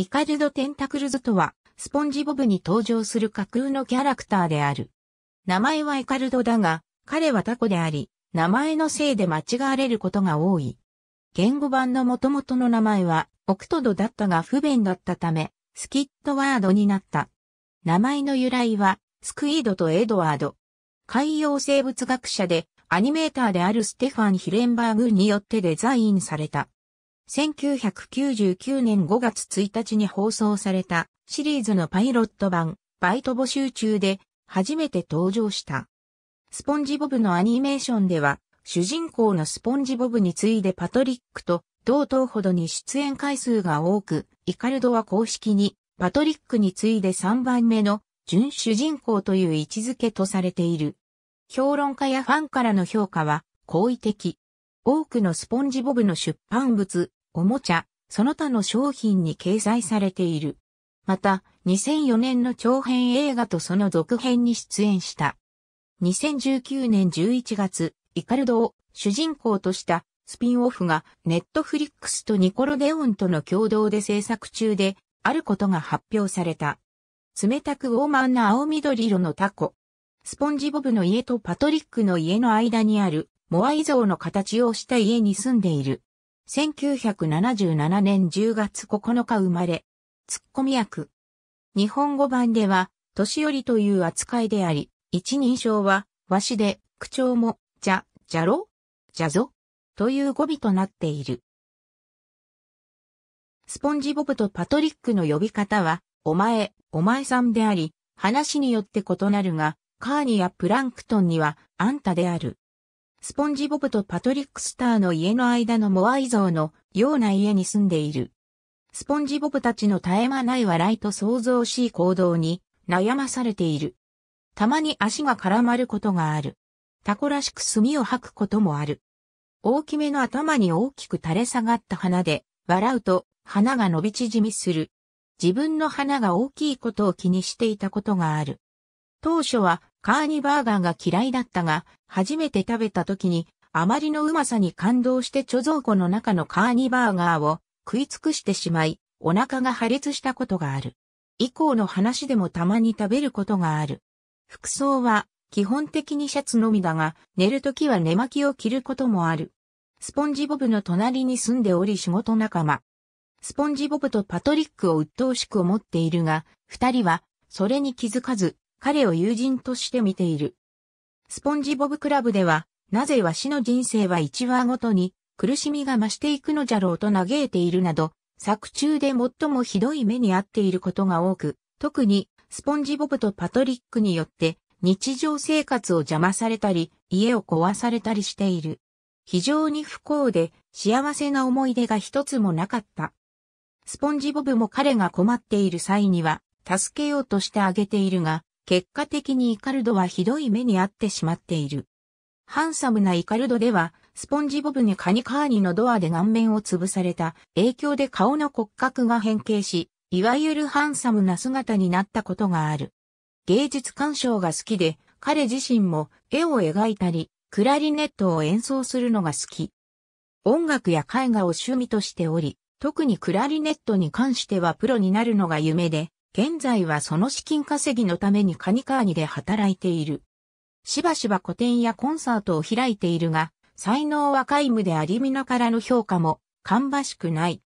イカルド・テンタクルズとは、スポンジボブに登場する架空のキャラクターである。名前はイカルドだが、彼はタコであり、名前のせいで間違われることが多い。言語版の元々の名前は、オクトドだったが不便だったため、スキッドワードになった。名前の由来は、スクイードとエドワード。海洋生物学者で、アニメーターであるステファン・ヒレンバーグによってデザインされた。1999年5月1日に放送されたシリーズのパイロット版バイト募集中で初めて登場した。スポンジボブのアニメーションでは主人公のスポンジボブに次いでパトリックと同等ほどに出演回数が多く、イカルドは公式にパトリックに次いで3番目の準主人公という位置づけとされている。評論家やファンからの評価は好意的。多くのスポンジボブの出版物、おもちゃ、その他の商品に掲載されている。また、2004年の長編映画とその続編に出演した。2019年11月、イカルドを主人公としたスピンオフがネットフリックスとニコロデオンとの共同で制作中であることが発表された。冷たく傲慢な青緑色のタコ。スポンジボブの家とパトリックの家の間にあるモアイ像の形をした家に住んでいる。1977年10月9日生まれ、ツッコミ役。日本語版では、年寄りという扱いであり、一人称は、わしで、口調も、じゃ、じゃろじゃぞという語尾となっている。スポンジボブとパトリックの呼び方は、お前、お前さんであり、話によって異なるが、カーニやプランクトンには、あんたである。スポンジボブとパトリック・スターの家の間のモアイ像のような家に住んでいる。スポンジボブたちの絶え間ない笑いと想像しい行動に悩まされている。たまに足が絡まることがある。タコらしく墨を吐くこともある。大きめの頭に大きく垂れ下がった鼻で、笑うと鼻が伸び縮みする。自分の鼻が大きいことを気にしていたことがある。当初はカーニバーガーが嫌いだったが、初めて食べた時に、あまりのうまさに感動して貯蔵庫の中のカーニバーガーを食い尽くしてしまい、お腹が破裂したことがある。以降の話でもたまに食べることがある。服装は基本的にシャツのみだが、寝るときは寝巻きを着ることもある。スポンジボブの隣に住んでおり仕事仲間。スポンジボブとパトリックを鬱陶しく思っているが、二人はそれに気づかず彼を友人として見ている。スポンジボブクラブでは、なぜわしの人生は一話ごとに苦しみが増していくのじゃろうと嘆いているなど、作中で最もひどい目に遭っていることが多く、特にスポンジボブとパトリックによって日常生活を邪魔されたり、家を壊されたりしている。非常に不幸で幸せな思い出が一つもなかった。スポンジボブも彼が困っている際には助けようとしてあげているが、結果的にイカルドはひどい目に遭ってしまっている。ハンサムなイカルドでは、スポンジボブにカニカーニのドアで顔面を潰された影響で顔の骨格が変形し、いわゆるハンサムな姿になったことがある。芸術鑑賞が好きで、彼自身も絵を描いたり、クラリネットを演奏するのが好き。音楽や絵画を趣味としており、特にクラリネットに関してはプロになるのが夢で、現在はその資金稼ぎのためにカニカーニで働いている。しばしば個展やコンサートを開いているが、才能は皆無でありナからの評価も、芳しくない。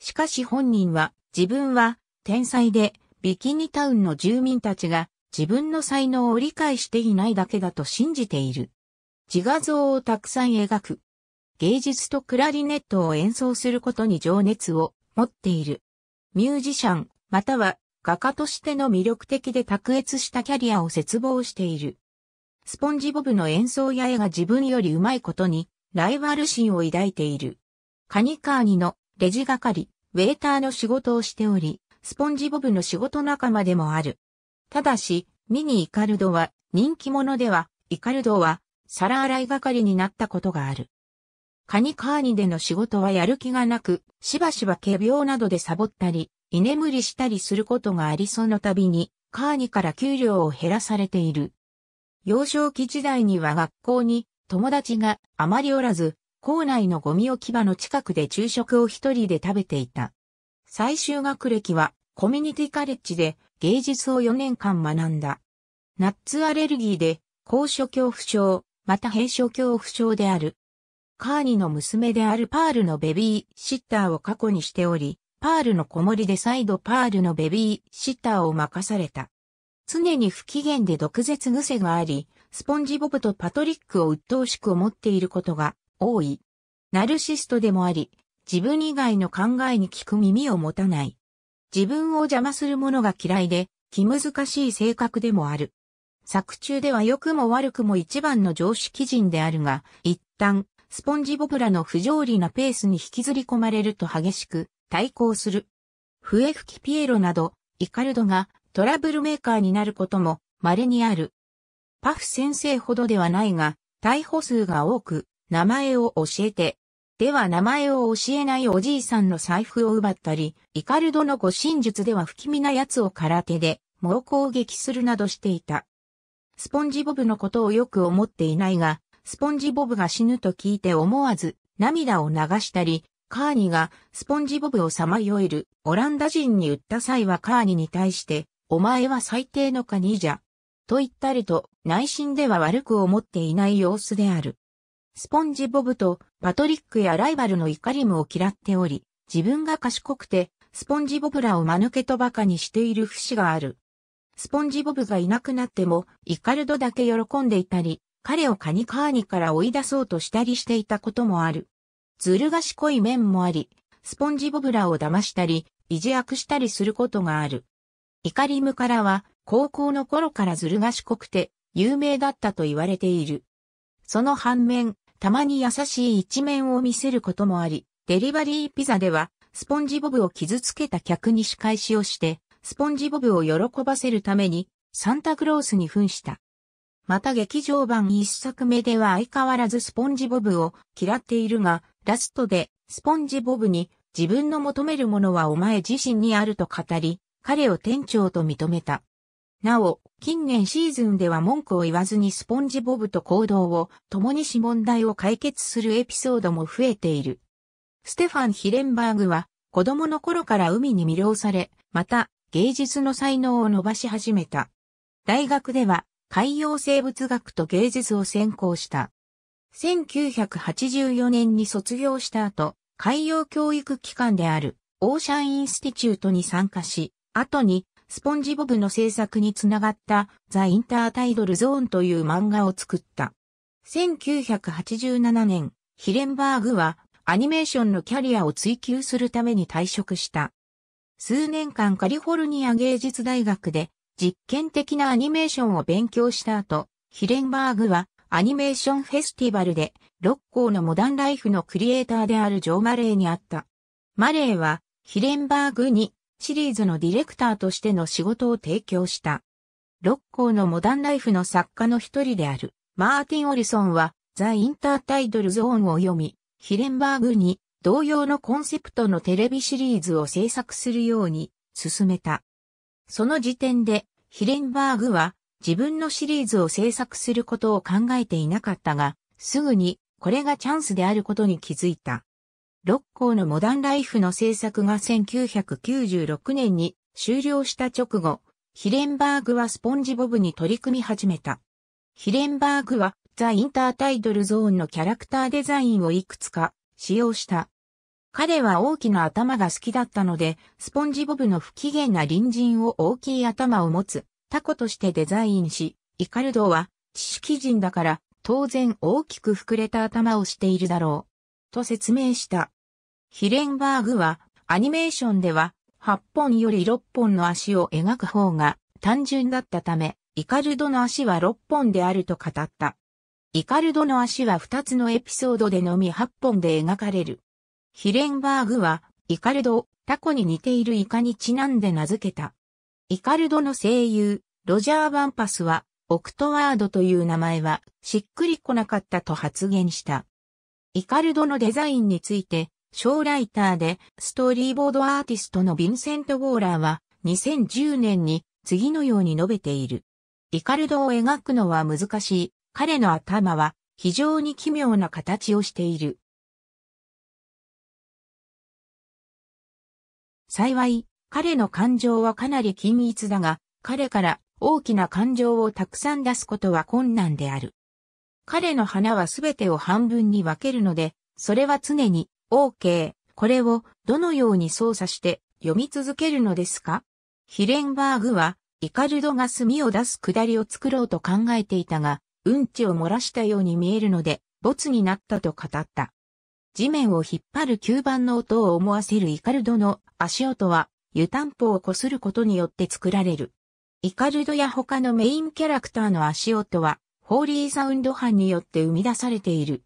しかし本人は、自分は、天才で、ビキニタウンの住民たちが、自分の才能を理解していないだけだと信じている。自画像をたくさん描く。芸術とクラリネットを演奏することに情熱を持っている。ミュージシャン、または画家としての魅力的で卓越したキャリアを絶望している。スポンジボブの演奏や絵が自分より上手いことに、ライバル心を抱いている。カニカーニのレジ係、ウェイターの仕事をしており、スポンジボブの仕事仲間でもある。ただし、ミニ・イカルドは、人気者では、イカルドは、皿洗い係になったことがある。カニカーニでの仕事はやる気がなく、しばしば仮病などでサボったり、居眠りしたりすることがありその度に、カーニから給料を減らされている。幼少期時代には学校に友達があまりおらず、校内のゴミ置き場の近くで昼食を一人で食べていた。最終学歴はコミュニティカレッジで芸術を4年間学んだ。ナッツアレルギーで高所恐怖症、また閉所恐怖症である。カーニの娘であるパールのベビーシッターを過去にしており、パールの子守で再度パールのベビーシッターを任された。常に不機嫌で毒舌癖があり、スポンジボブとパトリックを鬱陶しく思っていることが多い。ナルシストでもあり、自分以外の考えに聞く耳を持たない。自分を邪魔するものが嫌いで、気難しい性格でもある。作中では良くも悪くも一番の常識人であるが、一旦、スポンジボブらの不条理なペースに引きずり込まれると激しく、対抗する。笛吹きピエロなど、イカルドがトラブルメーカーになることも稀にある。パフ先生ほどではないが、逮捕数が多く、名前を教えて。では名前を教えないおじいさんの財布を奪ったり、イカルドの護身術では不気味な奴を空手で猛攻撃するなどしていた。スポンジボブのことをよく思っていないが、スポンジボブが死ぬと聞いて思わず涙を流したり、カーニがスポンジボブをさまよえるオランダ人に売った際はカーニに対して、お前は最低のカニじゃ。と言ったりと内心では悪く思っていない様子である。スポンジボブとパトリックやライバルの怒りも嫌っており、自分が賢くてスポンジボブらを間抜けと馬鹿にしている節がある。スポンジボブがいなくなっても、イカルドだけ喜んでいたり、彼をカニカーニから追い出そうとしたりしていたこともある。ずる賢い面もあり、スポンジボブラを騙したり、意地悪したりすることがある。イカリムからは、高校の頃からずる賢くて、有名だったと言われている。その反面、たまに優しい一面を見せることもあり、デリバリーピザでは、スポンジボブを傷つけた客に仕返しをして、スポンジボブを喜ばせるために、サンタクロースに扮した。また劇場版一作目では相変わらずスポンジボブを嫌っているが、ラストで、スポンジボブに、自分の求めるものはお前自身にあると語り、彼を店長と認めた。なお、近年シーズンでは文句を言わずにスポンジボブと行動を共にし問題を解決するエピソードも増えている。ステファン・ヒレンバーグは子供の頃から海に魅了され、また芸術の才能を伸ばし始めた。大学では海洋生物学と芸術を専攻した。1984年に卒業した後、海洋教育機関であるオーシャンインスティチュートに参加し、後にスポンジボブの制作につながったザ・インタータイドル・ゾーンという漫画を作った。1987年、ヒレンバーグはアニメーションのキャリアを追求するために退職した。数年間カリフォルニア芸術大学で実験的なアニメーションを勉強した後、ヒレンバーグはアニメーションフェスティバルで、六甲のモダンライフのクリエイターであるジョー・マレーに会った。マレーは、ヒレンバーグにシリーズのディレクターとしての仕事を提供した。六甲のモダンライフの作家の一人である、マーティン・オリソンは、ザ・インタータイトルゾーンを読み、ヒレンバーグに同様のコンセプトのテレビシリーズを制作するように進めた。その時点で、ヒレンバーグは自分のシリーズを制作することを考えていなかったが、すぐにこれがチャンスであることに気づいた。六甲のモダンライフの制作が1996年に終了した直後、ヒレンバーグはスポンジボブに取り組み始めた。ヒレンバーグはザ・インタータイトルゾーンのキャラクターデザインをいくつか使用した。彼は大きな頭が好きだったので、スポンジボブの不機嫌な隣人を大きい頭を持つタコとしてデザインし、イカルドは知識人だから当然大きく膨れた頭をしているだろう。と説明した。ヒレンバーグはアニメーションでは8本より6本の足を描く方が単純だったため、イカルドの足は6本であると語った。イカルドの足は2つのエピソードでのみ8本で描かれる。ヒレンバーグはイカルドをタコに似ているイカにちなんで名付けた。イカルドの声優、ロジャー・バンパスは、オクトワードという名前はしっくりこなかったと発言した。イカルドのデザインについて、ショーライターでストーリーボードアーティストのヴィンセント・ウォーラーは2010年に次のように述べている。イカルドを描くのは難しい。彼の頭は非常に奇妙な形をしている。幸い、彼の感情はかなり均一だが、彼から大きな感情をたくさん出すことは困難である。彼の花はすべてを半分に分けるので、それは常に OK、これをどのように操作して読み続けるのですかヒレンバーグは、イカルドが墨を出す下りを作ろうと考えていたが、うんちを漏らしたように見えるので、没になったと語った。地面を引っ張る吸盤の音を思わせるイカルドの足音は湯たんぽをこすることによって作られる。イカルドや他のメインキャラクターの足音は、ホーリーサウンド班によって生み出されている。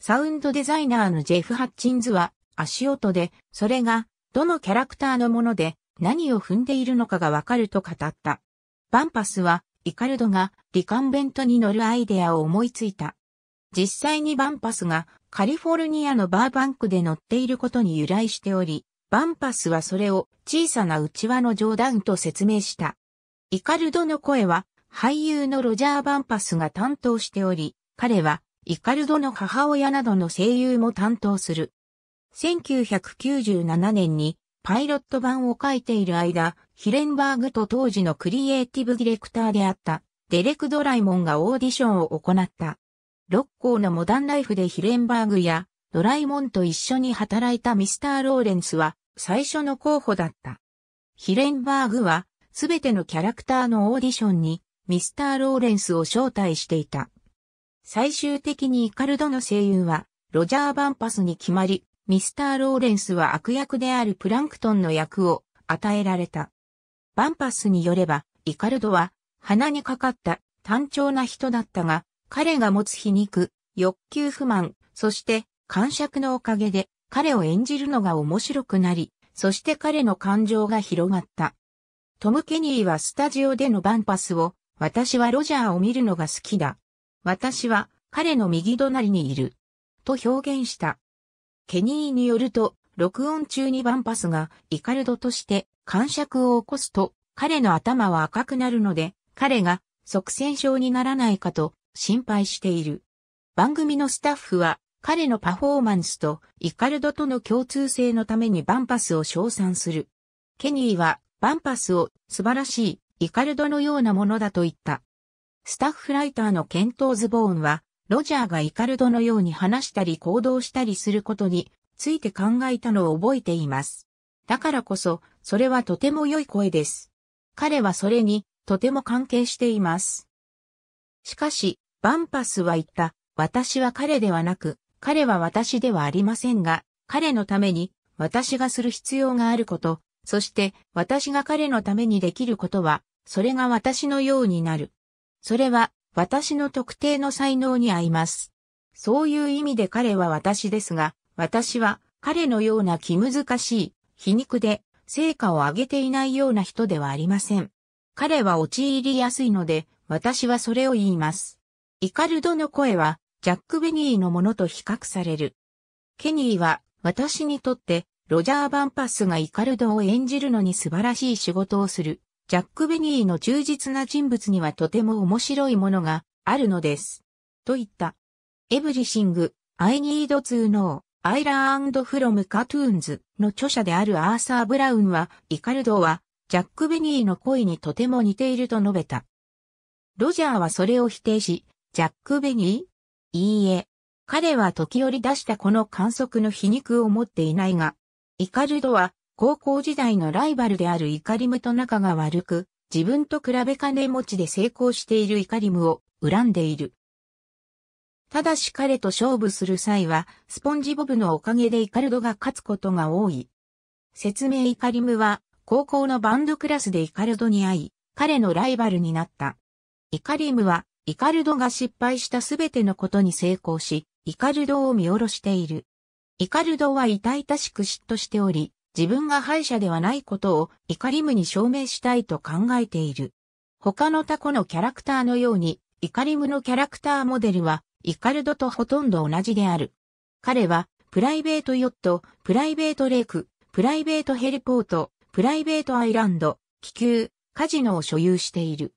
サウンドデザイナーのジェフ・ハッチンズは、足音で、それが、どのキャラクターのもので、何を踏んでいるのかがわかると語った。バンパスは、イカルドがリカンベントに乗るアイデアを思いついた。実際にバンパスがカリフォルニアのバーバンクで乗っていることに由来しており、バンパスはそれを小さな内輪の冗談と説明した。イカルドの声は俳優のロジャー・バンパスが担当しており、彼はイカルドの母親などの声優も担当する。1997年にパイロット版を書いている間、ヒレンバーグと当時のクリエイティブディレクターであったデレク・ドライモンがオーディションを行った。六甲のモダンライフでヒレンバーグやドライモンと一緒に働いたミスター・ローレンスは最初の候補だった。ヒレンバーグは、すべてのキャラクターのオーディションに、ミスター・ローレンスを招待していた。最終的にイカルドの声優は、ロジャー・バンパスに決まり、ミスター・ローレンスは悪役であるプランクトンの役を与えられた。バンパスによれば、イカルドは、鼻にかかった単調な人だったが、彼が持つ皮肉、欲求不満、そして、感触のおかげで、彼を演じるのが面白くなり、そして彼の感情が広がった。トム・ケニーはスタジオでのバンパスを、私はロジャーを見るのが好きだ。私は彼の右隣にいる。と表現した。ケニーによると、録音中にバンパスがイカルドとして感触を起こすと、彼の頭は赤くなるので、彼が即戦症にならないかと心配している。番組のスタッフは彼のパフォーマンスとイカルドとの共通性のためにバンパスを称賛する。ケニーはバンパスを素晴らしいイカルドのようなものだと言った。スタッフライターのケント・ズボーンは、ロジャーがイカルドのように話したり行動したりすることについて考えたのを覚えています。だからこそ、それはとても良い声です。彼はそれにとても関係しています。しかし、バンパスは言った、私は彼ではなく、彼は私ではありませんが、彼のために私がする必要があること、そして私が彼のためにできることは、それが私のようになる。それは私の特定の才能に合います。そういう意味で彼は私ですが、私は彼のような気難しい、皮肉で成果を上げていないような人ではありません。彼は陥りやすいので、私はそれを言います。イカルドの声はジャック・ベニーのものと比較される。ケニーは、私にとって、ロジャー・バンパスがイカルドを演じるのに素晴らしい仕事をする、ジャック・ベニーの忠実な人物にはとても面白いものがあるのです。と言った。エブリシング、アイニード・ツー・ノー、アイラ learned f r o の著者であるアーサー・ブラウンは、イカルドは、ジャック・ベニーの恋にとても似ていると述べた。ロジャーはそれを否定し、ジャック・ベニーいいえ。彼は時折出したこの観測の皮肉を持っていないが、イカルドは高校時代のライバルであるイカリムと仲が悪く、自分と比べ金持ちで成功しているイカリムを恨んでいる。ただし彼と勝負する際は、スポンジボブのおかげでイカルドが勝つことが多い。説明イカリムは、高校のバンドクラスでイカルドに会い、彼のライバルになった。イカリムは、イカルドが失敗したすべてのことに成功し、イカルドを見下ろしている。イカルドは痛々しく嫉妬しており、自分が敗者ではないことをイカリムに証明したいと考えている。他のタコのキャラクターのように、イカリムのキャラクターモデルは、イカルドとほとんど同じである。彼は、プライベートヨット、プライベートレイク、プライベートヘリポート、プライベートアイランド、気球、カジノを所有している。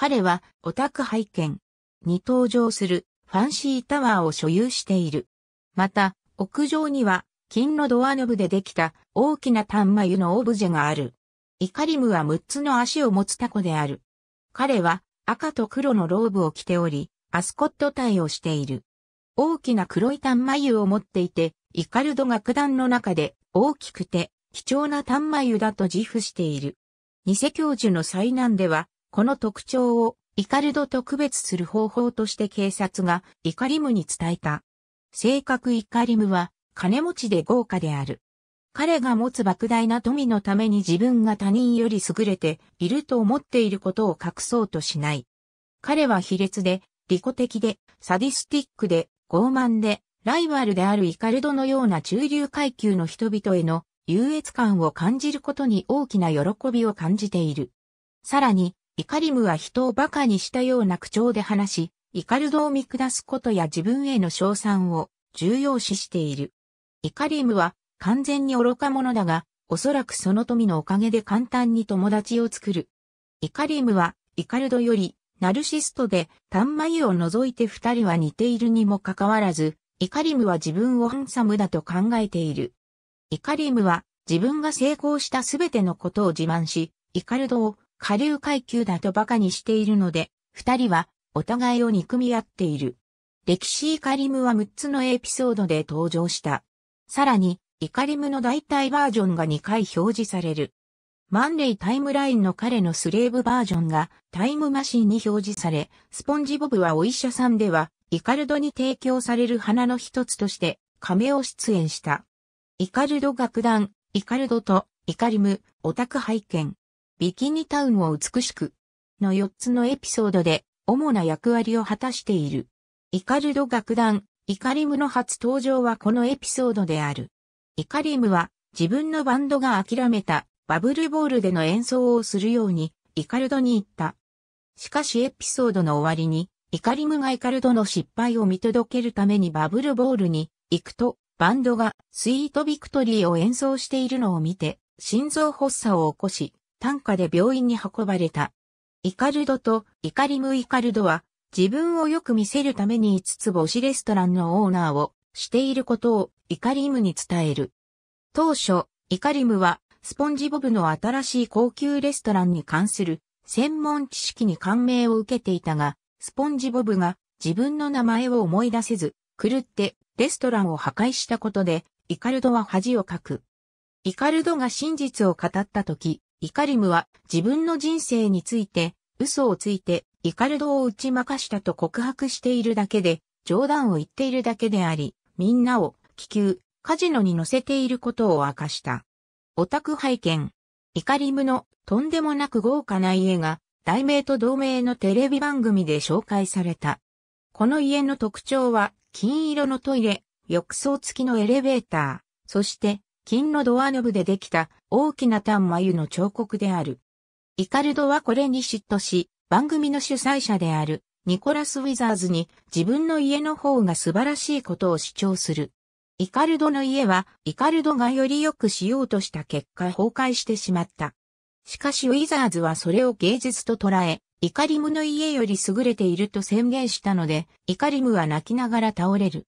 彼はオタク拝見に登場するファンシータワーを所有している。また、屋上には金のドアノブでできた大きな丹眉のオブジェがある。イカリムは6つの足を持つタコである。彼は赤と黒のローブを着ており、アスコット隊をしている。大きな黒い丹眉を持っていて、イカルド楽団の中で大きくて貴重な丹眉だと自負している。偽教授の災難では、この特徴をイカルドと区別する方法として警察がイカリムに伝えた。性格イカリムは金持ちで豪華である。彼が持つ莫大な富のために自分が他人より優れていると思っていることを隠そうとしない。彼は卑劣で、利己的で、サディスティックで、傲慢で、ライバルであるイカルドのような中流階級の人々への優越感を感じることに大きな喜びを感じている。さらに、イカリムは人を馬鹿にしたような口調で話し、イカルドを見下すことや自分への称賛を重要視している。イカリムは完全に愚か者だが、おそらくその富のおかげで簡単に友達を作る。イカリムはイカルドよりナルシストで、タンマユを除いて二人は似ているにもかかわらず、イカリムは自分をハンサムだと考えている。イカリムは自分が成功したすべてのことを自慢し、イカルドを下流階級だと馬鹿にしているので、二人はお互いを憎み合っている。歴史イカリムは6つのエピソードで登場した。さらに、イカリムの代替バージョンが2回表示される。マンレイタイムラインの彼のスレーブバージョンがタイムマシンに表示され、スポンジボブはお医者さんでは、イカルドに提供される花の一つとして、亀を出演した。イカルド楽団、イカルドと、イカリム、オタク拝見。ビキニタウンを美しくの4つのエピソードで主な役割を果たしている。イカルド楽団、イカリムの初登場はこのエピソードである。イカリムは自分のバンドが諦めたバブルボールでの演奏をするようにイカルドに行った。しかしエピソードの終わりにイカリムがイカルドの失敗を見届けるためにバブルボールに行くとバンドがスイートビクトリーを演奏しているのを見て心臓発作を起こし担架で病院に運ばれた。イカルドとイカリム・イカルドは自分をよく見せるために5つ星レストランのオーナーをしていることをイカリムに伝える。当初、イカリムはスポンジボブの新しい高級レストランに関する専門知識に感銘を受けていたが、スポンジボブが自分の名前を思い出せず、狂ってレストランを破壊したことで、イカルドは恥をかく。イカルドが真実を語った時、イカリムは自分の人生について嘘をついてイカルドを打ち負かしたと告白しているだけで冗談を言っているだけであり、みんなを気球、カジノに乗せていることを明かした。オタク拝見。イカリムのとんでもなく豪華な家が題名と同名のテレビ番組で紹介された。この家の特徴は金色のトイレ、浴槽付きのエレベーター、そして金のドアノブでできた大きな丹眉の彫刻である。イカルドはこれに嫉妬し、番組の主催者であるニコラス・ウィザーズに自分の家の方が素晴らしいことを主張する。イカルドの家はイカルドがより良くしようとした結果崩壊してしまった。しかしウィザーズはそれを芸術と捉え、イカリムの家より優れていると宣言したので、イカリムは泣きながら倒れる。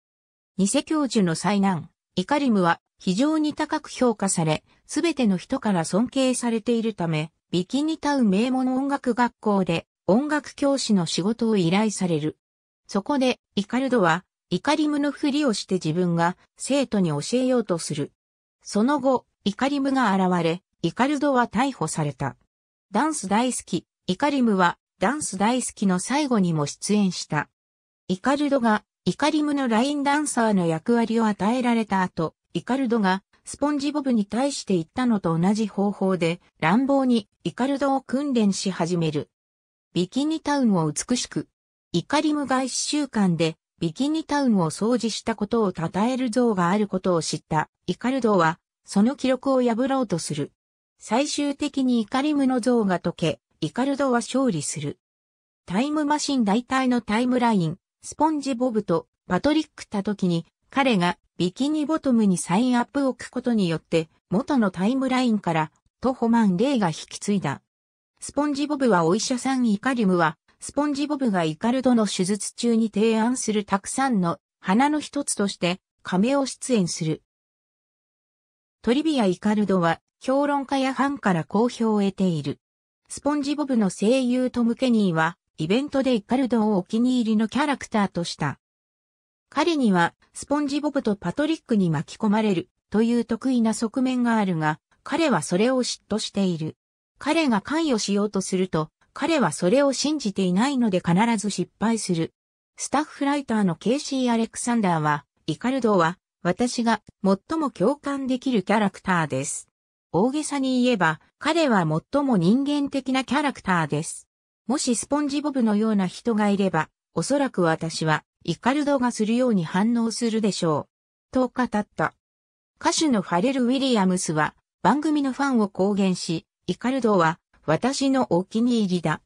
偽教授の災難。イカリムは非常に高く評価され、すべての人から尊敬されているため、ビキニタウ名門音楽学校で音楽教師の仕事を依頼される。そこで、イカルドは、イカリムのふりをして自分が生徒に教えようとする。その後、イカリムが現れ、イカルドは逮捕された。ダンス大好き、イカリムはダンス大好きの最後にも出演した。イカルドがイカリムのラインダンサーの役割を与えられた後、イカルドがスポンジボブに対して言ったのと同じ方法で乱暴にイカルドを訓練し始める。ビキニタウンを美しく、イカリムが一週間でビキニタウンを掃除したことを称える像があることを知ったイカルドはその記録を破ろうとする。最終的にイカリムの像が溶け、イカルドは勝利する。タイムマシン大体のタイムライン、スポンジボブとパトリックた時に、彼がビキニボトムにサインアップを置くことによって、元のタイムラインから、トホマン・レイが引き継いだ。スポンジボブはお医者さんイカリムは、スポンジボブがイカルドの手術中に提案するたくさんの花の一つとして亀を出演する。トリビア・イカルドは評論家やファンから好評を得ている。スポンジボブの声優トム・ケニーはイベントでイカルドをお気に入りのキャラクターとした。彼には、スポンジボブとパトリックに巻き込まれる、という得意な側面があるが、彼はそれを嫉妬している。彼が関与しようとすると、彼はそれを信じていないので必ず失敗する。スタッフライターのケイシー・アレクサンダーは、イカルドは、私が最も共感できるキャラクターです。大げさに言えば、彼は最も人間的なキャラクターです。もしスポンジボブのような人がいれば、おそらく私は、イカルドがするように反応するでしょう。と語った。歌手のファレル・ウィリアムスは、番組のファンを公言し、イカルドは、私のお気に入りだ。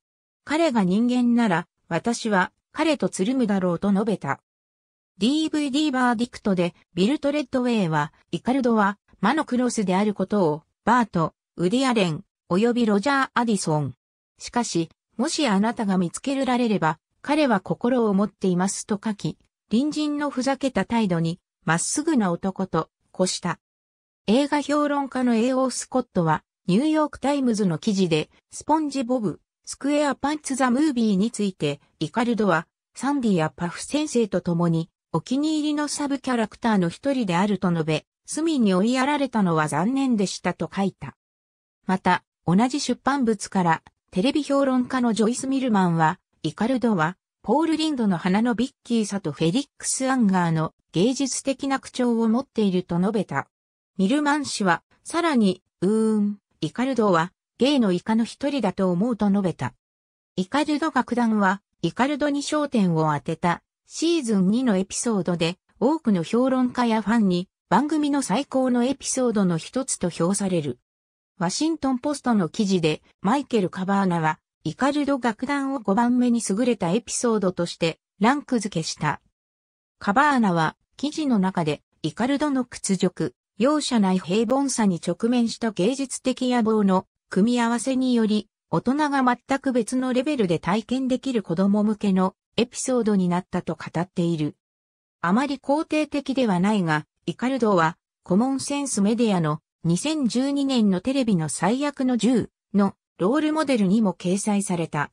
彼が人間なら、私は、彼とつるむだろうと述べた。DVD バーディクトで、ビルト・レッドウェイは、イカルドは、魔のクロスであることを、バート、ウディアレン、及びロジャー・アディソン。しかし、もしあなたが見つけられれば、彼は心を持っていますと書き、隣人のふざけた態度に、まっすぐな男と、こした。映画評論家の A.O. スコットは、ニューヨークタイムズの記事で、スポンジボブ、スクエアパンツザムービーについて、イカルドは、サンディやパフ先生と共に、お気に入りのサブキャラクターの一人であると述べ、隅に追いやられたのは残念でしたと書いた。また、同じ出版物から、テレビ評論家のジョイス・ミルマンは、イカルドは、ポール・リンドの花のビッキーさとフェリックス・アンガーの芸術的な口調を持っていると述べた。ミルマン氏は、さらに、うーん、イカルドは、ゲイのイカの一人だと思うと述べた。イカルド楽団は、イカルドに焦点を当てた、シーズン2のエピソードで、多くの評論家やファンに、番組の最高のエピソードの一つと評される。ワシントンポストの記事で、マイケル・カバーナは、イカルド楽団を5番目に優れたエピソードとして、ランク付けした。カバーナは、記事の中で、イカルドの屈辱、容赦ない平凡さに直面した芸術的野望の組み合わせにより、大人が全く別のレベルで体験できる子供向けのエピソードになったと語っている。あまり肯定的ではないが、イカルドはコモンセンスメディアの2012年のテレビの最悪の10のロールモデルにも掲載された。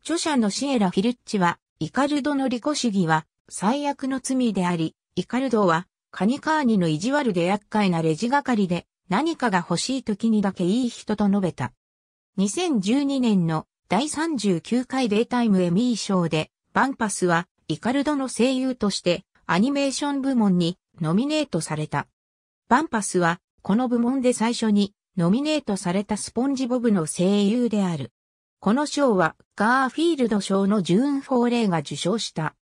著者のシエラ・フィルッチは、イカルドの利己主義は最悪の罪であり、イカルドはカニカーニの意地悪で厄介なレジ係で何かが欲しい時にだけいい人と述べた。2012年の第39回デイタイムエミー賞で、バンパスはイカルドの声優としてアニメーション部門にノミネートされた。バンパスはこの部門で最初にノミネートされたスポンジボブの声優である。この賞はガーフィールド賞のジューン・フォーレイが受賞した。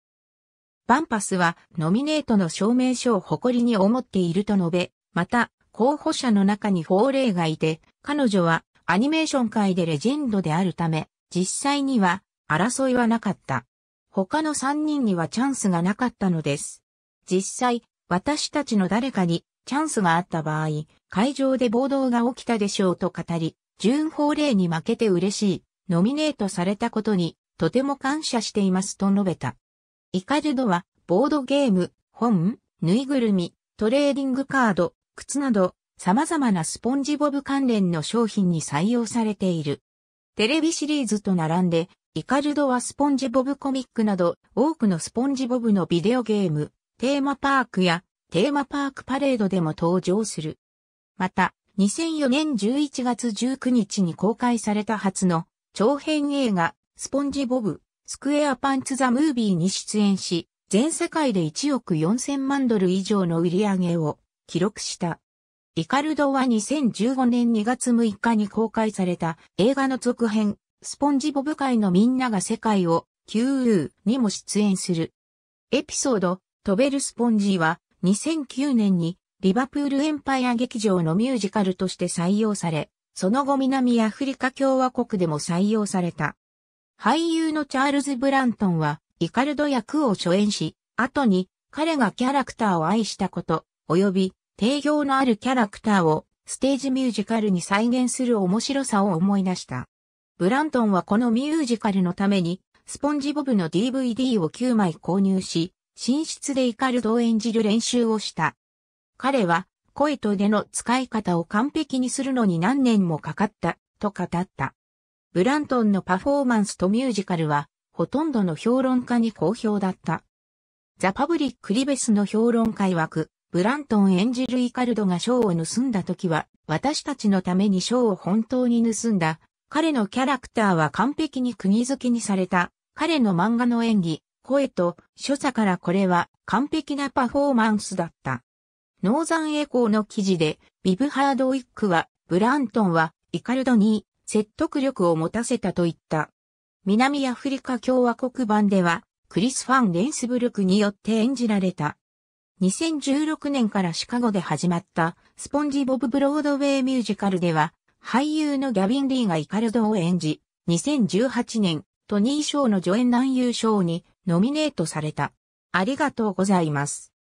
バンパスはノミネートの証明書を誇りに思っていると述べ、また候補者の中にフォーレイがいて、彼女はアニメーション界でレジェンドであるため、実際には争いはなかった。他の3人にはチャンスがなかったのです。実際、私たちの誰かにチャンスがあった場合、会場で暴動が起きたでしょうと語り、準法令に負けて嬉しい、ノミネートされたことに、とても感謝していますと述べた。イカルドは、ボードゲーム、本、ぬいぐるみ、トレーディングカード、靴など、様々なスポンジボブ関連の商品に採用されている。テレビシリーズと並んで、イカルドはスポンジボブコミックなど、多くのスポンジボブのビデオゲーム、テーマパークやテーマパークパレードでも登場する。また、2004年11月19日に公開された初の長編映画、スポンジボブ、スクエアパンツザムービーに出演し、全世界で1億4000万ドル以上の売り上げを記録した。リカルドは2015年2月6日に公開された映画の続編、スポンジボブ界のみんなが世界を QU にも出演する。エピソード、飛べるスポンジは2009年にリバプールエンパイア劇場のミュージカルとして採用され、その後南アフリカ共和国でも採用された。俳優のチャールズ・ブラントンは、イカルド役を初演し、後に彼がキャラクターを愛したこと、及び定評のあるキャラクターをステージミュージカルに再現する面白さを思い出した。ブラントンはこのミュージカルのために、スポンジボブの DVD を9枚購入し、寝室でイカルドを演じる練習をした。彼は声と出の使い方を完璧にするのに何年もかかった、と語った。ブラントンのパフォーマンスとミュージカルは、ほとんどの評論家に好評だった。ザ・パブリック・リベスの評論会枠、ブラントン演じるイカルドが賞を盗んだ時は、私たちのために賞を本当に盗んだ。彼のキャラクターは完璧に釘付けにされた。彼の漫画の演技、声と所作からこれは完璧なパフォーマンスだった。ノーザンエコーの記事で、ビブ・ハードウィックは、ブラントンは、イカルドに説得力を持たせたと言った。南アフリカ共和国版では、クリス・ファン・レンスブルクによって演じられた。2016年からシカゴで始まったスポンジボブ・ブロードウェイミュージカルでは俳優のギャビン・リーがイカルドを演じ、2018年トニー賞の助演男優賞にノミネートされた。ありがとうございます。